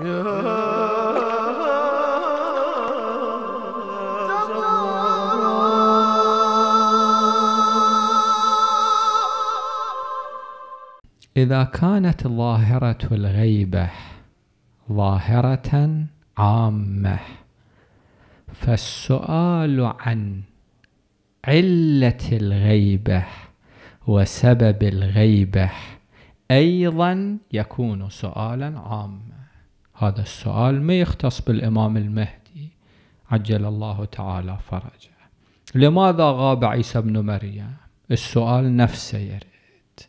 إذا كانت ظاهرة الغيبة ظاهرة عامة فالسؤال عن علة الغيبة وسبب الغيبة أيضا يكون سؤالا عاما هذا السؤال ما يختص بالإمام المهدي عجل الله تعالى فرجه لماذا غاب عيسى بن مريم السؤال نفسه يريد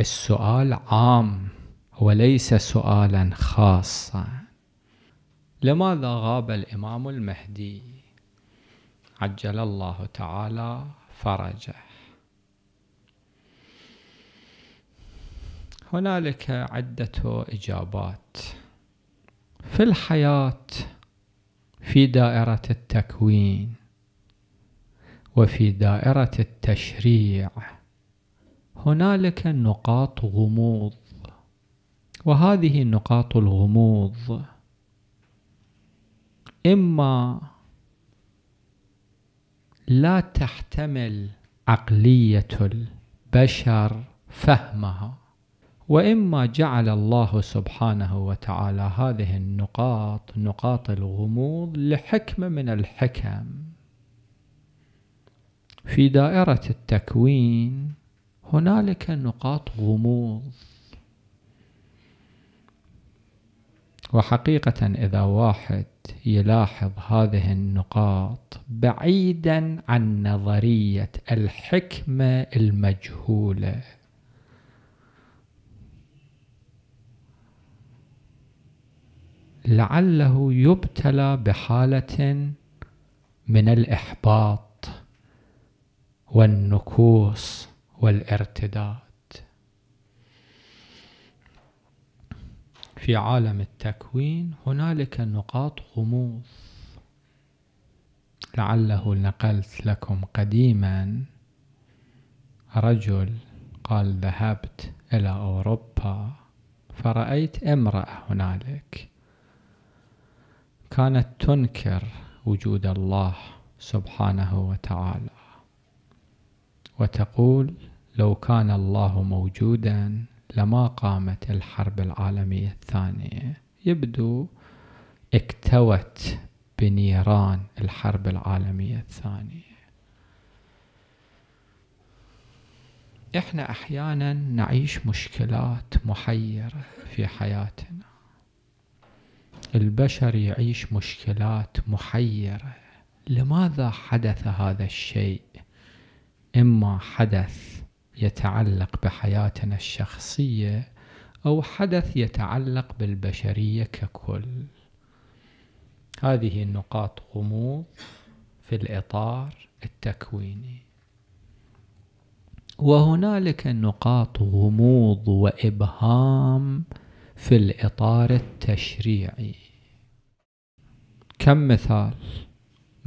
السؤال عام وليس سؤالا خاصا لماذا غاب الإمام المهدي عجل الله تعالى فرجه هنالك عدة إجابات في الحياة في دائرة التكوين وفي دائرة التشريع هنالك نقاط غموض وهذه نقاط الغموض إما لا تحتمل عقلية البشر فهمها واما جعل الله سبحانه وتعالى هذه النقاط نقاط الغموض لحكمه من الحكم في دائره التكوين هنالك نقاط غموض وحقيقه اذا واحد يلاحظ هذه النقاط بعيدا عن نظريه الحكمه المجهوله لعله يبتلى بحالة من الإحباط والنكوص والارتداد في عالم التكوين هنالك نقاط غموض لعله نقلت لكم قديما رجل قال ذهبت إلى أوروبا فرأيت امرأة هنالك كانت تنكر وجود الله سبحانه وتعالى وتقول لو كان الله موجودا لما قامت الحرب العالمية الثانية يبدو اكتوت بنيران الحرب العالمية الثانية احنا احيانا نعيش مشكلات محيرة في حياتنا البشر يعيش مشكلات محيرة لماذا حدث هذا الشيء إما حدث يتعلق بحياتنا الشخصية أو حدث يتعلق بالبشرية ككل هذه النقاط غموض في الإطار التكويني وهنالك نقاط غموض وإبهام في الإطار التشريعي كم مثال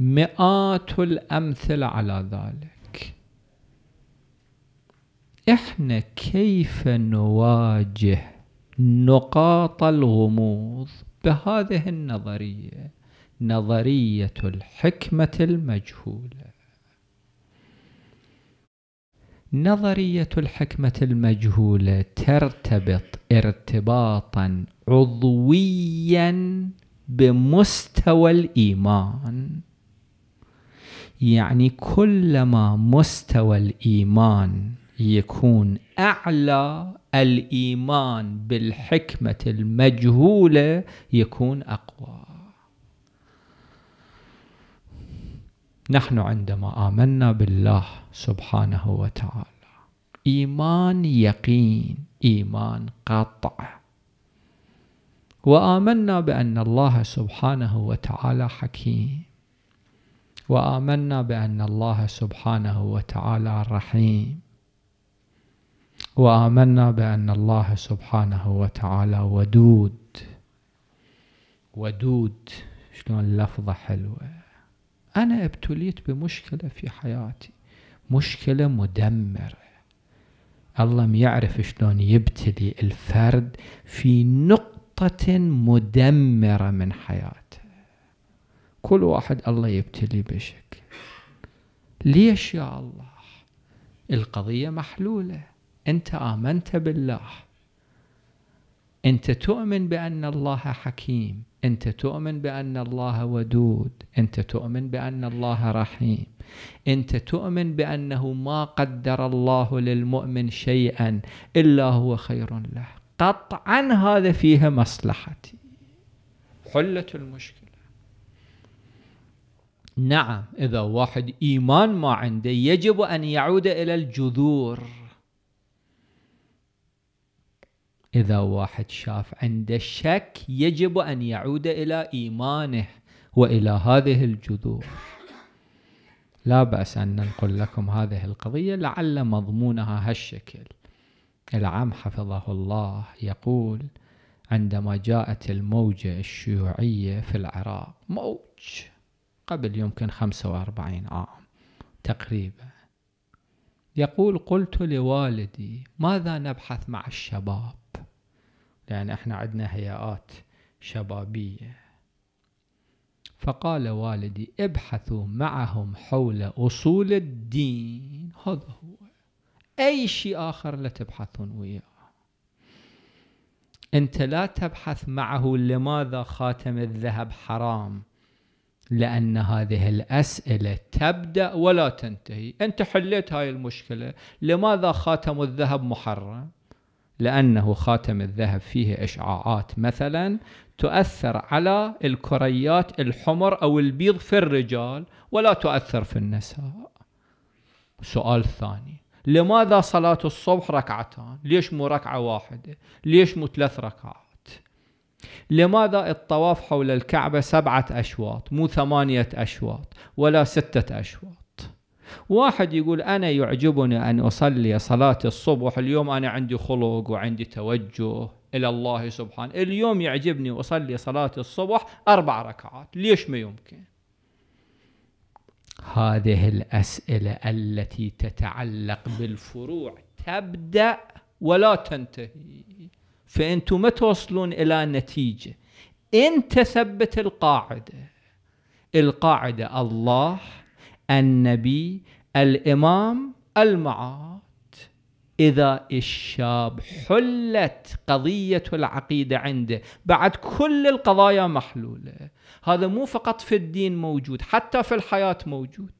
مئات الأمثلة على ذلك إحنا كيف نواجه نقاط الغموض بهذه النظرية نظرية الحكمة المجهولة نظرية الحكمة المجهولة ترتبط ارتباطا عضويا بمستوى الإيمان يعني كلما مستوى الإيمان يكون أعلى الإيمان بالحكمة المجهولة يكون أقوى نحن عندما آمنا بالله سبحانه وتعالى إيمان يقين إيمان قطع وآمنا بأن الله سبحانه وتعالى حكيم وآمنا بأن الله سبحانه وتعالى رحيم وآمنا بأن الله سبحانه وتعالى ودود ودود شلون لفظة حلوة أنا ابتليت بمشكلة في حياتي مشكلة مدمرة الله يعرف شلون يبتلي الفرد في نقطة مدمرة من حياته كل واحد الله يبتلي بشكل ليش يا الله القضية محلولة أنت آمنت بالله أنت تؤمن بأن الله حكيم أنت تؤمن بأن الله ودود أنت تؤمن بأن الله رحيم أنت تؤمن بأنه ما قدر الله للمؤمن شيئا إلا هو خير له قطعا هذا فيها مصلحتي حلة المشكلة نعم إذا واحد إيمان ما عنده يجب أن يعود إلى الجذور إذا واحد شاف عنده شك يجب أن يعود إلى إيمانه وإلى هذه الجذور لا بأس أن ننقل لكم هذه القضية لعل مضمونها هالشكل العم حفظه الله يقول عندما جاءت الموجة الشيوعية في العراق موج قبل يمكن 45 عام تقريبا يقول قلت لوالدي ماذا نبحث مع الشباب لأن احنا عندنا هيئات شبابية فقال والدي ابحثوا معهم حول أصول الدين هذا هو أي شيء آخر لا تبحثون وياه أنت لا تبحث معه لماذا خاتم الذهب حرام لأن هذه الأسئلة تبدأ ولا تنتهي أنت حليت هاي المشكلة لماذا خاتم الذهب محرم لأنه خاتم الذهب فيه إشعاعات مثلا تؤثر على الكريات الحمر أو البيض في الرجال ولا تؤثر في النساء سؤال ثاني لماذا صلاة الصبح ركعتان ليش مو ركعة واحدة ليش مو ثلاث ركعات لماذا الطواف حول الكعبة سبعة أشواط مو ثمانية أشواط ولا ستة أشواط واحد يقول أنا يعجبني أن أصلي صلاة الصبح اليوم أنا عندي خلق وعندي توجه إلى الله سبحانه اليوم يعجبني أصلي صلاة الصبح أربع ركعات ليش ما يمكن هذه الأسئلة التي تتعلق بالفروع تبدأ ولا تنتهي فأنتم ما توصلون إلى نتيجة أنت ثبت القاعدة القاعدة الله النبي الإمام المعاد إذا الشاب حلت قضية العقيدة عنده بعد كل القضايا محلولة هذا مو فقط في الدين موجود حتى في الحياة موجود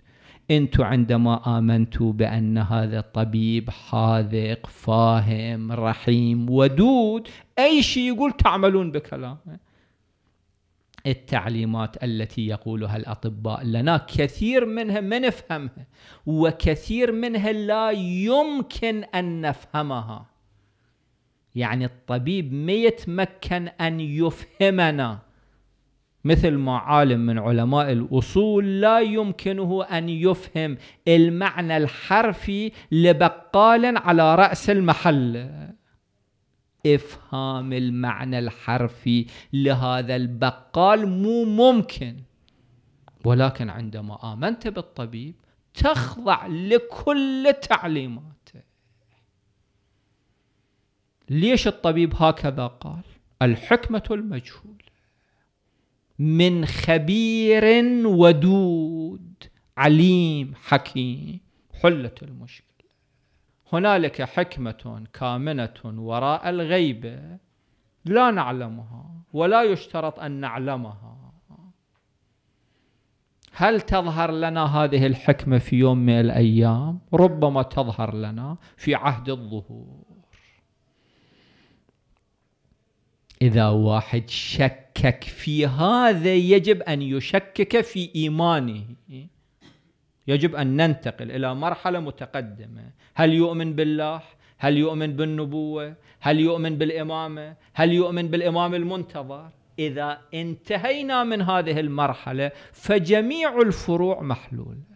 أنتوا عندما آمنتوا بأن هذا الطبيب حاذق فاهم رحيم ودود أي شيء يقول تعملون بكلامه التعليمات التي يقولها الاطباء لنا كثير منها ما نفهمها وكثير منها لا يمكن ان نفهمها يعني الطبيب ما يتمكن ان يفهمنا مثل ما عالم من علماء الاصول لا يمكنه ان يفهم المعنى الحرفي لبقال على راس المحل إفهام المعنى الحرفي لهذا البقال مو ممكن ولكن عندما آمنت بالطبيب تخضع لكل تعليماته ليش الطبيب هكذا قال الحكمة المجهولة من خبير ودود عليم حكيم حلت المشكلة هنالك حكمة كامنة وراء الغيبة لا نعلمها ولا يشترط أن نعلمها هل تظهر لنا هذه الحكمة في يوم من الأيام؟ ربما تظهر لنا في عهد الظهور إذا واحد شكك في هذا يجب أن يشكك في إيمانه يجب أن ننتقل إلى مرحلة متقدمة هل يؤمن بالله؟ هل يؤمن بالنبوة؟ هل يؤمن بالإمامة؟ هل يؤمن بالإمام المنتظر؟ إذا انتهينا من هذه المرحلة فجميع الفروع محلولة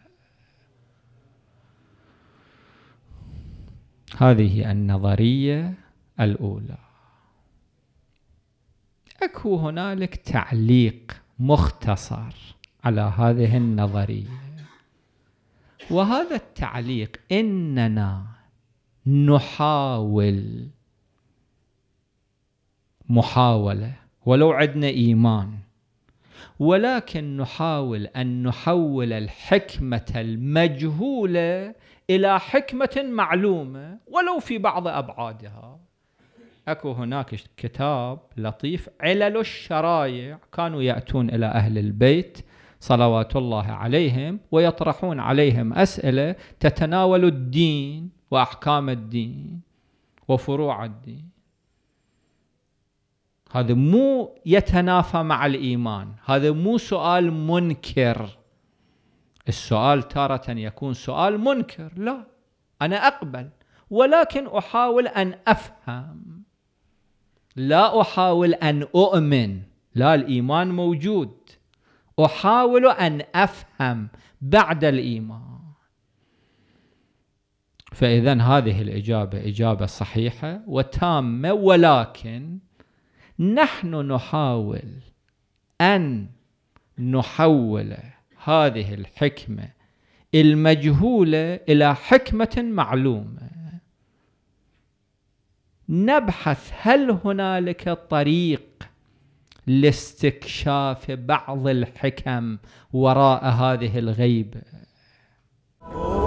هذه النظرية الأولى اكو هنالك تعليق مختصر على هذه النظريه وهذا التعليق اننا نحاول محاوله ولو عندنا ايمان ولكن نحاول ان نحول الحكمه المجهوله الى حكمه معلومه ولو في بعض ابعادها اكو هناك كتاب لطيف علل الشرايع كانوا ياتون الى اهل البيت صلوات الله عليهم ويطرحون عليهم اسئله تتناول الدين واحكام الدين وفروع الدين هذا مو يتنافى مع الايمان هذا مو سؤال منكر السؤال تاره يكون سؤال منكر لا انا اقبل ولكن احاول ان افهم لا احاول ان اؤمن لا الايمان موجود أحاول أن أفهم بعد الإيمان فإذا هذه الإجابة إجابة صحيحة وتامة ولكن نحن نحاول أن نحول هذه الحكمة المجهولة إلى حكمة معلومة نبحث هل هنالك طريق لاستكشاف بعض الحكم وراء هذه الغيبه